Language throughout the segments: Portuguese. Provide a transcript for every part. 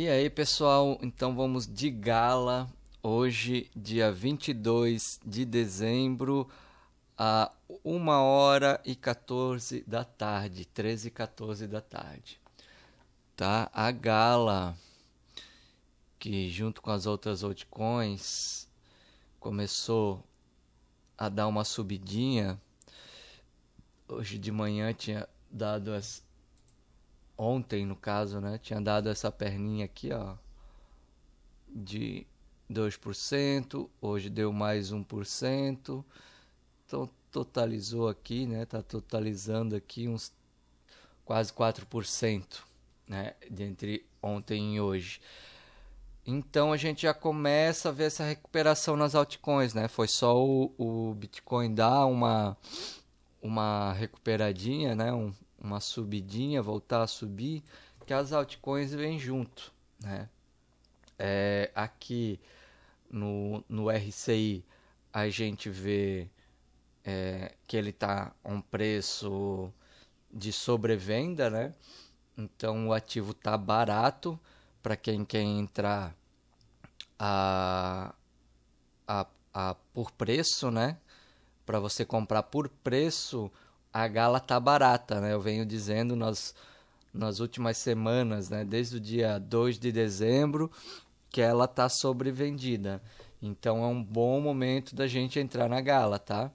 E aí, pessoal, então vamos de gala. Hoje, dia 22 de dezembro, a 1 hora e 14 da tarde, 13 e 14 da tarde. Tá? A gala, que junto com as outras altcoins começou a dar uma subidinha. Hoje de manhã tinha dado as ontem, no caso, né, tinha dado essa perninha aqui, ó, de 2%, hoje deu mais 1%. Então totalizou aqui, né, tá totalizando aqui uns quase 4%, né, de entre ontem e hoje. Então a gente já começa a ver essa recuperação nas altcoins, né? Foi só o, o Bitcoin dar uma uma recuperadinha, né? Um, uma subidinha, voltar a subir, que as altcoins vêm junto, né? É, aqui no, no RCI a gente vê é, que ele está a um preço de sobrevenda, né? Então o ativo tá barato para quem quer entrar a, a, a por preço, né? Para você comprar por preço, a gala tá barata, né? Eu venho dizendo nas, nas últimas semanas, né? Desde o dia 2 de dezembro, que ela tá sobrevendida. Então é um bom momento da gente entrar na gala, tá?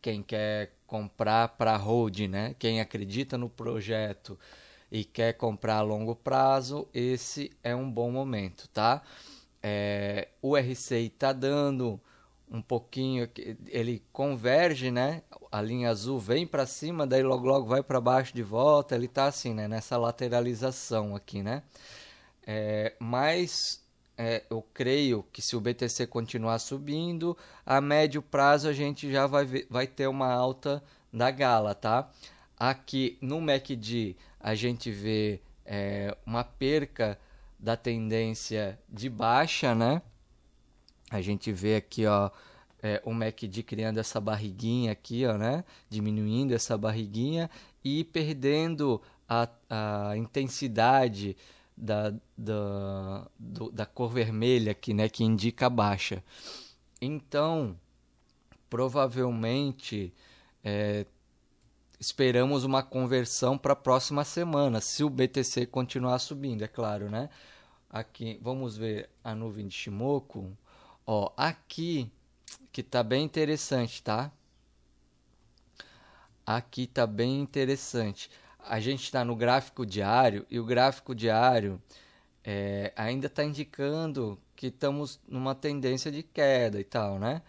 Quem quer comprar para hold, né? Quem acredita no projeto e quer comprar a longo prazo, esse é um bom momento, tá? É, o RCI tá dando, um pouquinho, ele converge, né? A linha azul vem para cima, daí logo logo vai para baixo de volta, ele está assim, né? Nessa lateralização aqui, né? É, mas é, eu creio que se o BTC continuar subindo, a médio prazo a gente já vai, ver, vai ter uma alta da gala, tá? Aqui no MACD a gente vê é, uma perca da tendência de baixa, né? A gente vê aqui, ó, é, o MACD criando essa barriguinha aqui, ó, né? Diminuindo essa barriguinha e perdendo a, a intensidade da, da, do, da cor vermelha aqui, né? Que indica a baixa. Então, provavelmente é, esperamos uma conversão para a próxima semana, se o BTC continuar subindo, é claro, né? Aqui, vamos ver a nuvem de Shimoku. Ó, aqui que tá bem interessante, tá? Aqui tá bem interessante. A gente está no gráfico diário e o gráfico diário é, ainda está indicando que estamos numa tendência de queda e tal, né?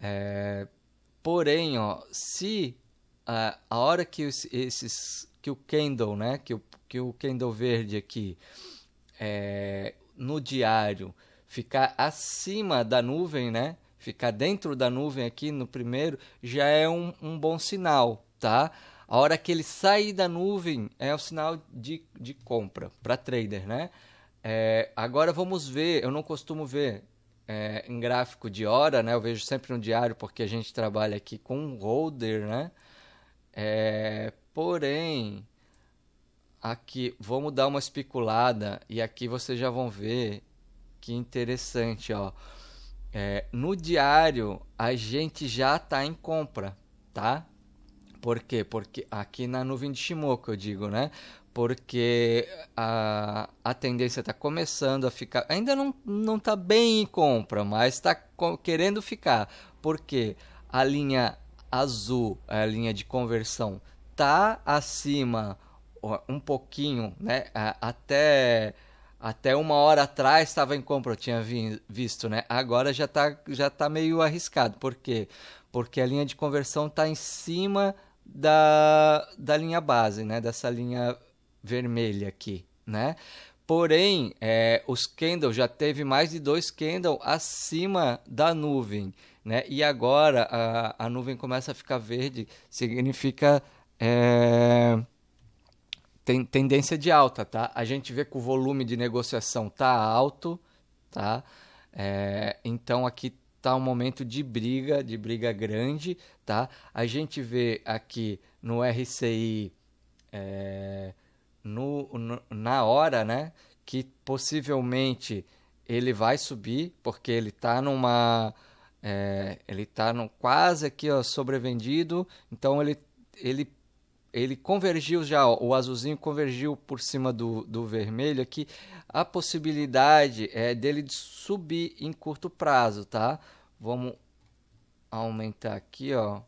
É, porém, ó, se a, a hora que os, esses que o candle, né, que o, que o candle verde aqui é, no diário ficar acima da nuvem, né, ficar dentro da nuvem aqui no primeiro, já é um, um bom sinal, tá? A hora que ele sair da nuvem é o sinal de, de compra para trader, né? É, agora vamos ver, eu não costumo ver é, em gráfico de hora, né? Eu vejo sempre no diário porque a gente trabalha aqui com holder, né? É, porém, aqui vamos dar uma especulada e aqui vocês já vão ver que interessante, ó. É, no diário a gente já está em compra, tá? Por quê? Porque aqui na nuvem de Shimoku eu digo, né? Porque a, a tendência está começando a ficar. Ainda não, não tá bem em compra, mas está querendo ficar. Porque a linha azul, a linha de conversão, tá acima um pouquinho, né? Até até uma hora atrás estava em compra, eu tinha visto, né? Agora já está já tá meio arriscado. Por quê? Porque a linha de conversão está em cima da, da linha base, né? Dessa linha vermelha aqui, né? Porém, é, os candles já teve mais de dois candles acima da nuvem, né? E agora a, a nuvem começa a ficar verde, significa... É tem tendência de alta, tá? A gente vê que o volume de negociação tá alto, tá? É, então aqui tá um momento de briga, de briga grande, tá? A gente vê aqui no RCI é, no, no, na hora, né? Que possivelmente ele vai subir, porque ele tá numa. É, ele tá quase aqui ó, sobrevendido, então ele, ele ele convergiu já, o azulzinho convergiu por cima do, do vermelho aqui. A possibilidade é dele subir em curto prazo, tá? Vamos aumentar aqui, ó.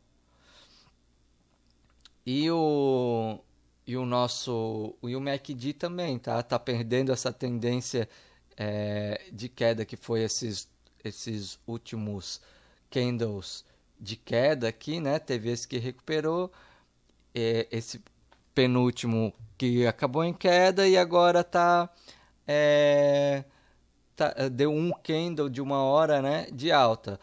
E o e o nosso e o MACD também, tá? Tá perdendo essa tendência é, de queda que foi esses esses últimos candles de queda aqui, né? Teve esse que recuperou é, esse penúltimo que acabou em queda e agora tá, é, tá, deu um candle de uma hora, né, de alta.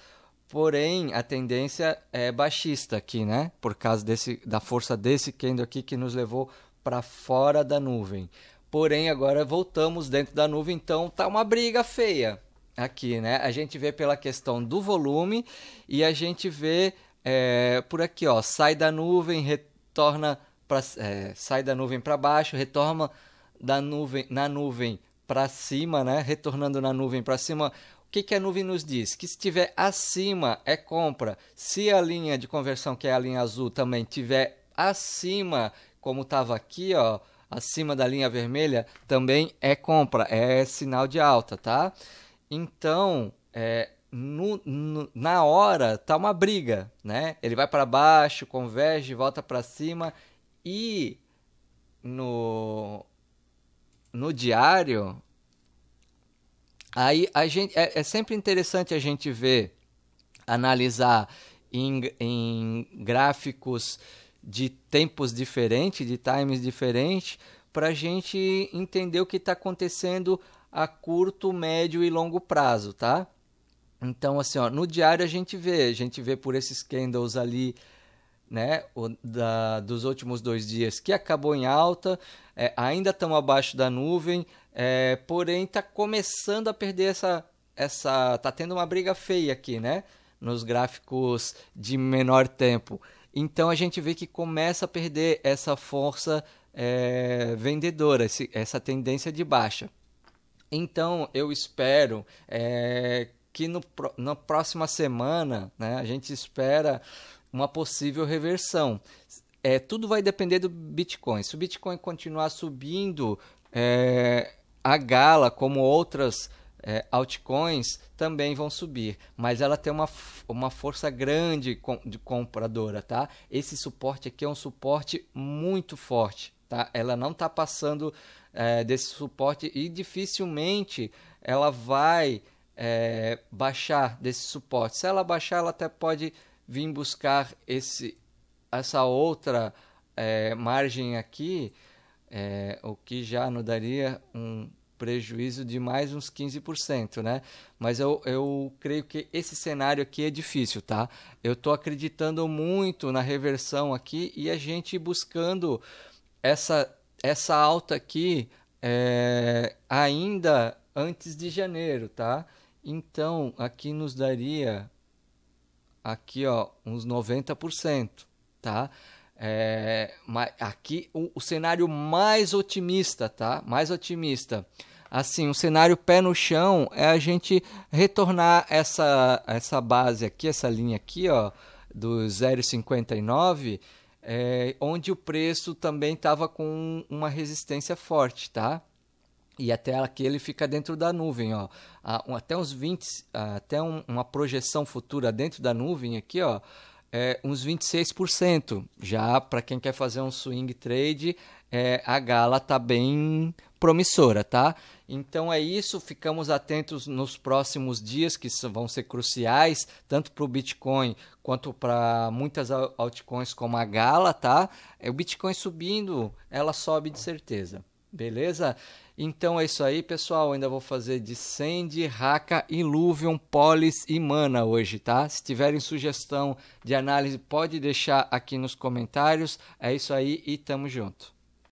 Porém, a tendência é baixista aqui, né? Por causa desse, da força desse candle aqui que nos levou para fora da nuvem. Porém, agora voltamos dentro da nuvem, então tá uma briga feia aqui, né? A gente vê pela questão do volume e a gente vê é, por aqui, ó, sai da nuvem, torna para é, sai da nuvem para baixo, retorna da nuvem na nuvem para cima, né? Retornando na nuvem para cima. O que, que a nuvem nos diz? Que se estiver acima é compra. Se a linha de conversão, que é a linha azul, também tiver acima, como estava aqui, ó, acima da linha vermelha, também é compra, é sinal de alta, tá? Então, é, no, no, na hora tá uma briga, né? Ele vai para baixo, converge, volta para cima e no no diário aí a gente é, é sempre interessante a gente ver analisar em, em gráficos de tempos diferentes, de times diferentes, para a gente entender o que está acontecendo a curto, médio e longo prazo, tá? Então, assim, ó, no diário a gente vê, a gente vê por esses candles ali, né, o, da, dos últimos dois dias que acabou em alta, é, ainda estão abaixo da nuvem, é, porém está começando a perder essa, essa, tá tendo uma briga feia aqui, né, nos gráficos de menor tempo. Então a gente vê que começa a perder essa força é, vendedora, esse, essa tendência de baixa. Então eu espero é, que no, na próxima semana né, a gente espera uma possível reversão. É, tudo vai depender do Bitcoin. Se o Bitcoin continuar subindo é, a Gala, como outras é, altcoins, também vão subir. Mas ela tem uma, uma força grande de compradora, tá? Esse suporte aqui é um suporte muito forte, tá? Ela não está passando é, desse suporte e dificilmente ela vai é, baixar desse suporte. Se ela baixar, ela até pode vir buscar esse, essa outra é, margem aqui, é, o que já nos daria um prejuízo de mais uns 15%, né? Mas eu, eu creio que esse cenário aqui é difícil, tá? Eu estou acreditando muito na reversão aqui e a gente buscando essa, essa alta aqui é, ainda antes de janeiro, tá? Então, aqui nos daria aqui ó, uns 90%, tá? É, aqui o, o, cenário mais otimista, tá? Mais otimista. Assim, um cenário pé no chão é a gente retornar essa, essa base aqui, essa linha aqui, ó, do 0,59, é, onde o preço também estava com uma resistência forte, tá? E até aquele fica dentro da nuvem, ó. Até uns 20, até uma projeção futura dentro da nuvem aqui, ó, é uns 26%. Já para quem quer fazer um swing trade, é, a gala tá bem promissora, tá? Então é isso, ficamos atentos nos próximos dias que vão ser cruciais, tanto para o Bitcoin quanto para muitas altcoins como a Gala, tá? É o Bitcoin subindo, ela sobe de certeza. Beleza? Então é isso aí, pessoal. ainda vou fazer de Send, Raka, Illuvium, Polis e Mana hoje, tá? Se tiverem sugestão de análise, pode deixar aqui nos comentários. É isso aí e tamo junto.